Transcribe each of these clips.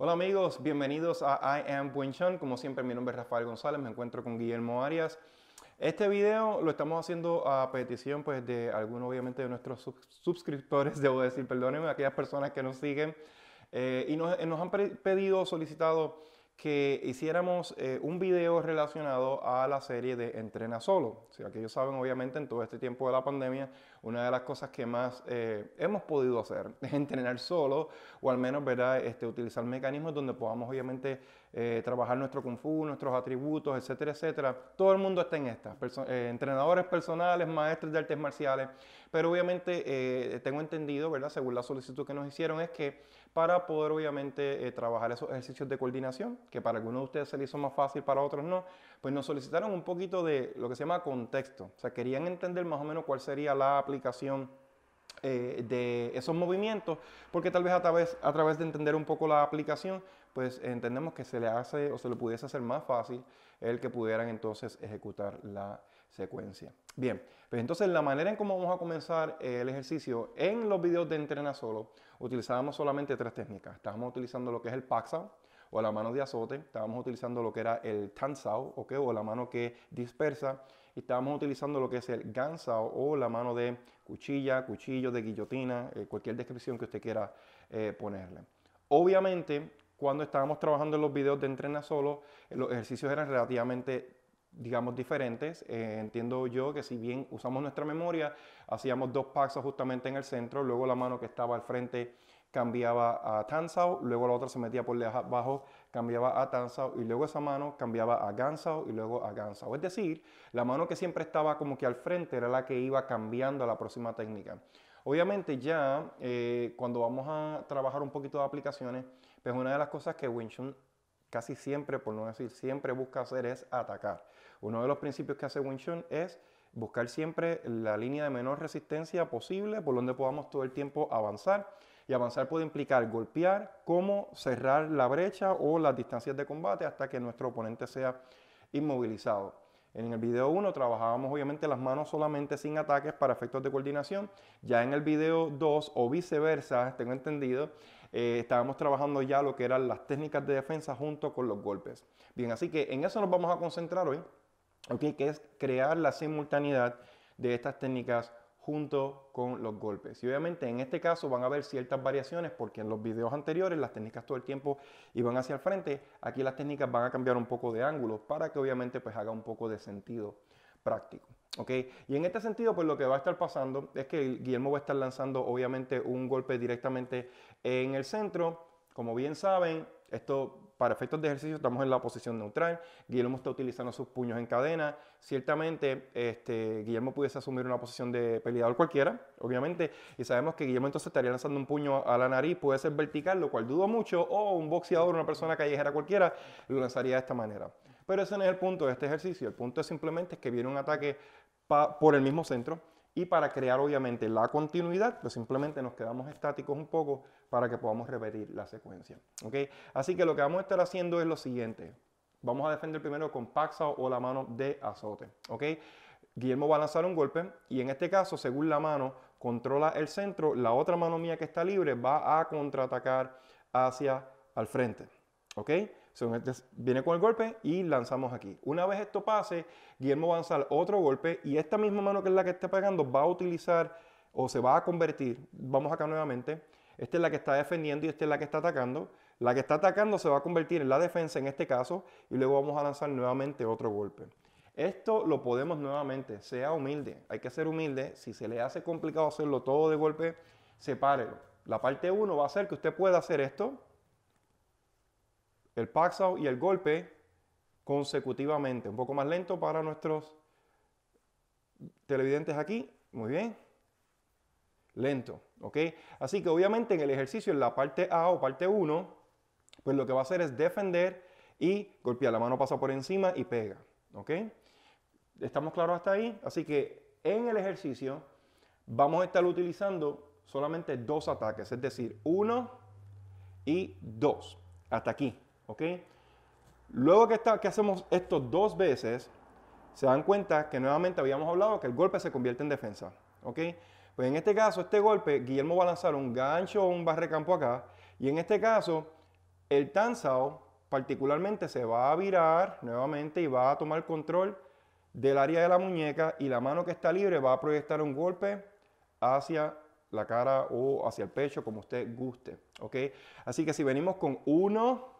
Hola amigos, bienvenidos a I Am buen Como siempre, mi nombre es Rafael González, me encuentro con Guillermo Arias. Este video lo estamos haciendo a petición pues, de algunos, obviamente, de nuestros suscriptores, debo decir, perdónenme, aquellas personas que nos siguen. Eh, y nos, eh, nos han pedido, solicitado que hiciéramos eh, un video relacionado a la serie de Entrena Solo. O sea, que ellos saben, obviamente, en todo este tiempo de la pandemia, una de las cosas que más eh, hemos podido hacer es entrenar solo, o al menos, ¿verdad? Este, utilizar mecanismos donde podamos, obviamente, eh, trabajar nuestro kung fu, nuestros atributos, etcétera, etcétera. Todo el mundo está en estas, entrenadores personales, maestros de artes marciales, pero obviamente tengo entendido, ¿verdad? Según la solicitud que nos hicieron, es que para poder obviamente eh, trabajar esos ejercicios de coordinación, que para algunos de ustedes se les hizo más fácil, para otros no, pues nos solicitaron un poquito de lo que se llama contexto, o sea, querían entender más o menos cuál sería la aplicación eh, de esos movimientos, porque tal vez a, través, a través de entender un poco la aplicación, pues entendemos que se le hace o se le pudiese hacer más fácil el que pudieran entonces ejecutar la secuencia. Bien, pues entonces la manera en cómo vamos a comenzar eh, el ejercicio en los videos de entrena solo, utilizábamos solamente tres técnicas. Estábamos utilizando lo que es el paxao o la mano de azote, estábamos utilizando lo que era el tansao o la mano que dispersa y estábamos utilizando lo que es el gansao o la mano de cuchilla, cuchillo, de guillotina, eh, cualquier descripción que usted quiera eh, ponerle. Obviamente, cuando estábamos trabajando en los videos de entrena solo, los ejercicios eran relativamente digamos, diferentes. Eh, entiendo yo que si bien usamos nuestra memoria, hacíamos dos pasos justamente en el centro, luego la mano que estaba al frente cambiaba a Tansao, luego la otra se metía por debajo, cambiaba a Tansao y luego esa mano cambiaba a Gansao y luego a Gansao. Es decir, la mano que siempre estaba como que al frente era la que iba cambiando a la próxima técnica. Obviamente ya eh, cuando vamos a trabajar un poquito de aplicaciones, pues una de las cosas que Wing Chun casi siempre, por no decir siempre, busca hacer es atacar. Uno de los principios que hace Chun es buscar siempre la línea de menor resistencia posible por donde podamos todo el tiempo avanzar. Y avanzar puede implicar golpear, como cerrar la brecha o las distancias de combate hasta que nuestro oponente sea inmovilizado. En el video 1 trabajábamos obviamente las manos solamente sin ataques para efectos de coordinación. Ya en el video 2 o viceversa, tengo entendido, eh, estábamos trabajando ya lo que eran las técnicas de defensa junto con los golpes. Bien, así que en eso nos vamos a concentrar hoy que es crear la simultaneidad de estas técnicas junto con los golpes. Y obviamente en este caso van a haber ciertas variaciones porque en los videos anteriores las técnicas todo el tiempo iban hacia el frente, aquí las técnicas van a cambiar un poco de ángulo para que obviamente pues haga un poco de sentido práctico. ¿ok? Y en este sentido pues lo que va a estar pasando es que Guillermo va a estar lanzando obviamente un golpe directamente en el centro. Como bien saben, esto para efectos de ejercicio estamos en la posición neutral, Guillermo está utilizando sus puños en cadena, ciertamente este, Guillermo pudiese asumir una posición de peleador cualquiera, obviamente, y sabemos que Guillermo entonces estaría lanzando un puño a la nariz, puede ser vertical, lo cual dudo mucho, o un boxeador, una persona callejera cualquiera, lo lanzaría de esta manera. Pero ese no es el punto de este ejercicio, el punto es simplemente que viene un ataque por el mismo centro, y para crear obviamente la continuidad, pues simplemente nos quedamos estáticos un poco para que podamos repetir la secuencia. Así que lo que vamos a estar haciendo es lo siguiente. Vamos a defender primero con paxa o la mano de azote. Guillermo va a lanzar un golpe y en este caso, según la mano controla el centro, la otra mano mía que está libre va a contraatacar hacia al frente. ¿Ok? Este, viene con el golpe y lanzamos aquí. Una vez esto pase, Guillermo va a lanzar otro golpe y esta misma mano que es la que está pegando va a utilizar o se va a convertir, vamos acá nuevamente, esta es la que está defendiendo y esta es la que está atacando. La que está atacando se va a convertir en la defensa en este caso y luego vamos a lanzar nuevamente otro golpe. Esto lo podemos nuevamente, sea humilde, hay que ser humilde, si se le hace complicado hacerlo todo de golpe, sepárelo. La parte 1 va a ser que usted pueda hacer esto, el pax y el golpe consecutivamente, un poco más lento para nuestros televidentes aquí, muy bien, lento. ¿ok? Así que obviamente en el ejercicio, en la parte A o parte 1, pues lo que va a hacer es defender y golpear. La mano pasa por encima y pega. ¿ok? ¿Estamos claros hasta ahí? Así que en el ejercicio vamos a estar utilizando solamente dos ataques, es decir, uno y dos, hasta aquí, ¿ok? Luego que, está, que hacemos esto dos veces, se dan cuenta que nuevamente habíamos hablado que el golpe se convierte en defensa, ¿ok? Pues en este caso, este golpe, Guillermo va a lanzar un gancho o un barrecampo acá. Y en este caso, el Tanzao particularmente se va a virar nuevamente y va a tomar control del área de la muñeca y la mano que está libre va a proyectar un golpe hacia la cara o hacia el pecho, como usted guste. Así que si venimos con uno,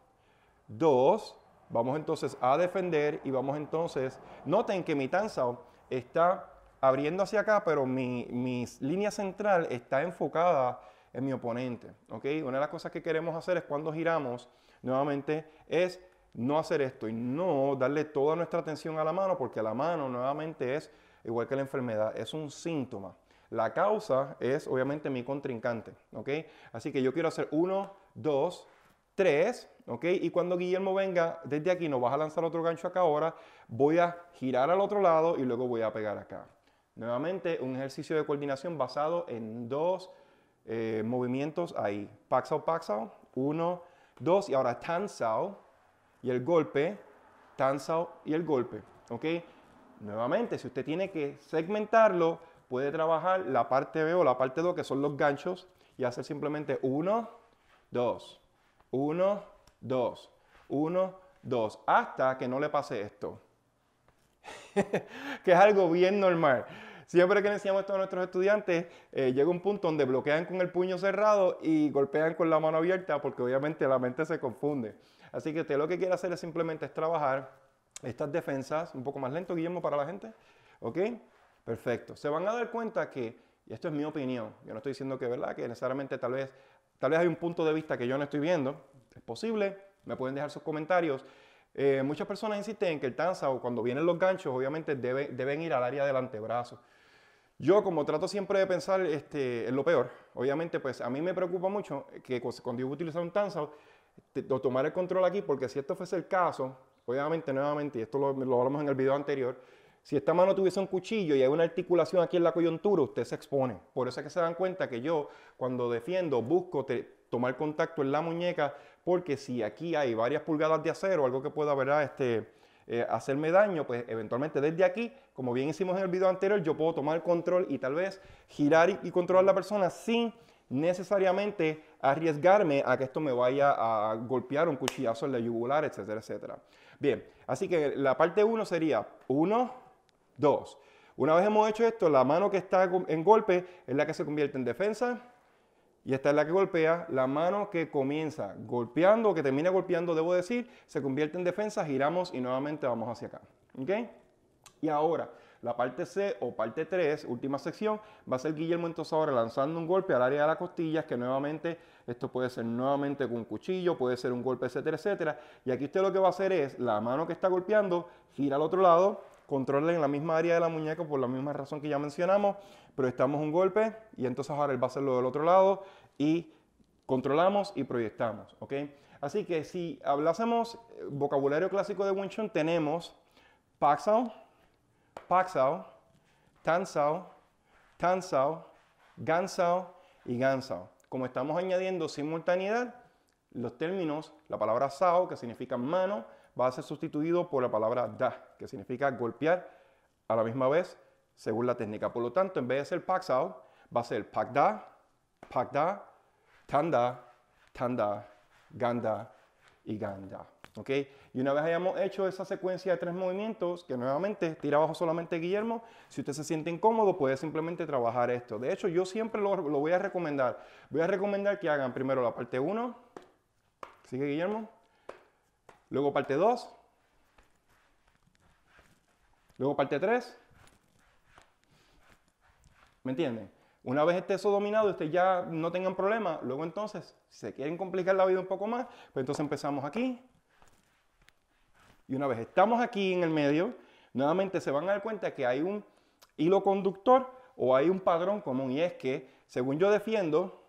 dos, vamos entonces a defender y vamos entonces, noten que mi Tanzao está abriendo hacia acá, pero mi, línea central está enfocada en mi oponente. ¿ok? Una de las cosas que queremos hacer es cuando giramos nuevamente es no hacer esto y no darle toda nuestra atención a la mano porque la mano nuevamente es igual que la enfermedad, es un síntoma. La causa es obviamente mi contrincante, ¿ok? Así que yo quiero hacer uno, dos, tres, ¿ok? Y cuando Guillermo venga desde aquí, no vas a lanzar otro gancho acá ahora, voy a girar al otro lado y luego voy a pegar acá. Nuevamente, un ejercicio de coordinación basado en dos eh, movimientos ahí. Paxao, paxao, uno, dos, y ahora Sao y el golpe, Sao y el golpe, ¿ok? Nuevamente, si usted tiene que segmentarlo, puede trabajar la parte B o la parte 2, que son los ganchos, y hacer simplemente uno, dos, uno, dos, uno, dos, hasta que no le pase esto. que es algo bien normal. Siempre que le enseñamos esto a nuestros estudiantes, eh, llega un punto donde bloquean con el puño cerrado y golpean con la mano abierta porque obviamente la mente se confunde. Así que usted lo que quiere hacer es simplemente es trabajar estas defensas un poco más lento, Guillermo, para la gente. ¿Ok? Perfecto. Se van a dar cuenta que, y esto es mi opinión, yo no estoy diciendo que verdad, que necesariamente tal vez, tal vez hay un punto de vista que yo no estoy viendo, es posible, me pueden dejar sus comentarios. Eh, muchas personas insisten en que el tanza o cuando vienen los ganchos, obviamente deben ir al área del antebrazo. Yo como trato siempre de pensar este, en lo peor, obviamente pues a mí me preocupa mucho que cuando yo utilizar un tanza, tomar el control aquí, porque si esto fuese el caso, obviamente nuevamente, y esto lo, hablamos en el video anterior, si esta mano tuviese un cuchillo y hay una articulación aquí en la coyuntura, usted se expone. Por eso es que se dan cuenta que yo cuando defiendo busco tomar contacto en la muñeca, porque si aquí hay varias pulgadas de acero, algo que pueda, ¿verdad? Este, eh, hacerme daño, pues eventualmente desde aquí, como bien hicimos en el video anterior, yo puedo tomar control y tal vez girar y, controlar la persona sin necesariamente arriesgarme a que esto me vaya a golpear un cuchillazo en la yugular, etcétera, etcétera. Bien, así que la parte 1 sería 1, 2. Una vez hemos hecho esto, la mano que está en golpe es la que se convierte en defensa, y esta es la que golpea. La mano que comienza golpeando o que termina golpeando, debo decir, se convierte en defensa, giramos y nuevamente vamos hacia acá. Y ahora, la parte C o parte 3, última sección, va a ser Guillermo entonces ahora lanzando un golpe al área de las costillas, que nuevamente, esto puede ser nuevamente con un cuchillo, puede ser un golpe, etcétera, etcétera. Y aquí usted lo que va a hacer es, la mano que está golpeando, gira al otro lado, controla en la misma área de la muñeca por la misma razón que ya mencionamos, pero estamos un golpe y entonces ahora él va a hacerlo del otro lado y controlamos y proyectamos, ¿ok? Así que si hablásemos eh, vocabulario clásico de Wing tenemos Paxao, Paxao, Tansao, Tansao, Gansao y Gansao. Como estamos añadiendo simultaneidad, los términos, la palabra Sao, que significa mano, va a ser sustituido por la palabra Da que significa golpear a la misma vez según la técnica. Por lo tanto, en vez de ser pack out, va a ser pack da, pack da, tanda, tanda, ganda y ganda. ¿Ok? Y una vez hayamos hecho esa secuencia de tres movimientos, que nuevamente tira abajo solamente Guillermo, si usted se siente incómodo puede simplemente trabajar esto. De hecho, yo siempre lo, lo voy a recomendar. Voy a recomendar que hagan primero la parte 1, sigue Guillermo, luego parte 2, Luego parte 3. ¿Me entienden? Una vez esté eso dominado y ustedes ya no tengan problema, luego entonces, si se quieren complicar la vida un poco más, pues entonces empezamos aquí. Y una vez estamos aquí en el medio, nuevamente se van a dar cuenta que hay un hilo conductor o hay un padrón común y es que, según yo defiendo,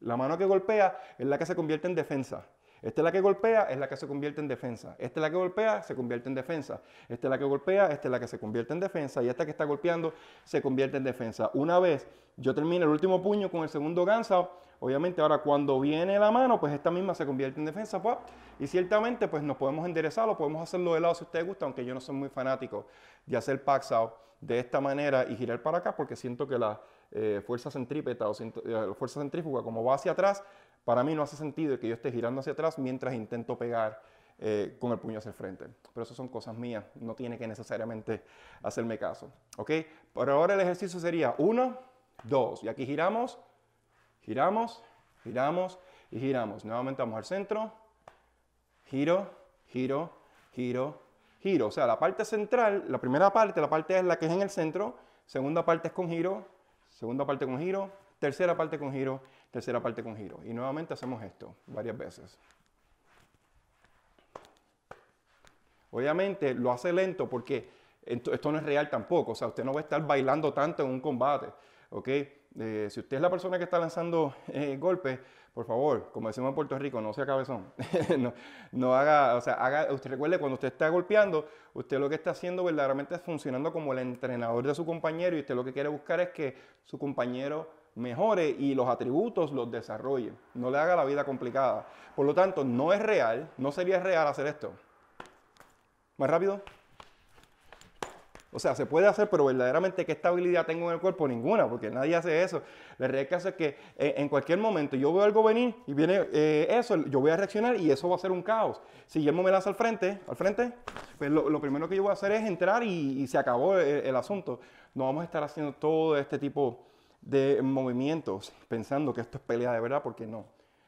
la mano que golpea es la que se convierte en defensa. Esta es la que golpea, es la que se convierte en defensa. Esta es la que golpea, se convierte en defensa. Esta es la que golpea, esta es la que se convierte en defensa. Y esta que está golpeando se convierte en defensa. Una vez yo termine el último puño con el segundo ganso, obviamente ahora cuando viene la mano, pues esta misma se convierte en defensa. Pues, y ciertamente pues nos podemos enderezarlo, podemos hacerlo de lado si ustedes gusta, aunque yo no soy muy fanático de hacer Paxao de esta manera y girar para acá porque siento que la eh, fuerza centrípeta o la eh, fuerza centrífuga como va hacia atrás, para mí no hace sentido que yo esté girando hacia atrás mientras intento pegar eh, con el puño hacia el frente. Pero eso son cosas mías, no tiene que necesariamente hacerme caso. ¿Ok? Por ahora el ejercicio sería 1, 2. Y aquí giramos, giramos, giramos y giramos. Nuevamente vamos al centro. Giro, giro, giro, giro. O sea, la parte central, la primera parte, la parte es la que es en el centro. Segunda parte es con giro. Segunda parte con giro. Tercera parte con giro tercera parte con giro. Y nuevamente hacemos esto varias veces. Obviamente lo hace lento porque esto no es real tampoco. O sea, usted no va a estar bailando tanto en un combate. ¿ok? Eh, si usted es la persona que está lanzando eh, golpes, por favor, como decimos en Puerto Rico, no sea cabezón. no, haga, o sea, haga, usted recuerde, cuando usted está golpeando, usted lo que está haciendo verdaderamente es funcionando como el entrenador de su compañero y usted lo que quiere buscar es que su compañero mejore y los atributos los desarrolle. No le haga la vida complicada. Por lo tanto, no es real, no sería real hacer esto. ¿Más rápido? O sea, se puede hacer, pero verdaderamente qué estabilidad tengo en el cuerpo, ninguna, porque nadie hace eso. La realidad es que eh, en cualquier momento yo veo algo venir y viene eh, eso, yo voy a reaccionar y eso va a ser un caos. Si Guillermo me lanza al frente, al frente, pues lo, primero que yo voy a hacer es entrar y, se acabó el, el, asunto. No vamos a estar haciendo todo este tipo de movimientos pensando que esto es pelea de verdad, porque no.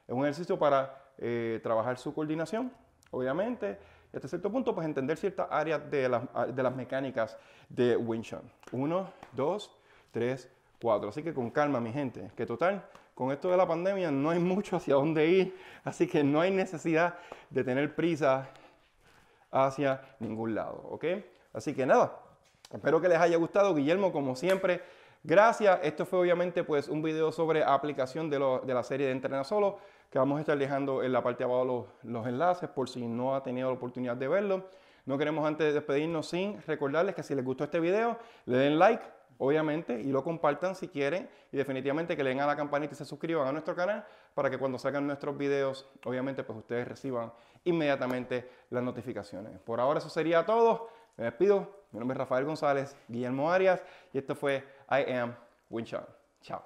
Es un ejercicio para eh, trabajar su coordinación, obviamente, y hasta cierto punto, pues entender ciertas áreas de, ah, de las mecánicas de Wing Chun. Uno, dos, tres, cuatro. Así que con calma, mi gente, que total, con esto de la pandemia no hay mucho hacia dónde ir, así que no hay necesidad de tener prisa hacia ningún lado, ¿ok? Así que nada, espero que les haya gustado, Guillermo, como siempre Gracias, esto fue obviamente pues un video sobre aplicación de, la serie de Entrena Solo, que vamos a estar dejando en la parte de abajo los, enlaces por si no ha tenido la oportunidad de verlo. No queremos antes despedirnos sin recordarles que si les gustó este video, le den like, obviamente, y lo compartan si quieren. Y definitivamente que le den a la campanita y se suscriban a nuestro canal para que cuando salgan nuestros videos, obviamente, pues ustedes reciban inmediatamente las notificaciones. Por ahora eso sería todo. Me despido. Mi nombre es Rafael González, Guillermo Arias, y esto fue I am Wing Chun. Ciao.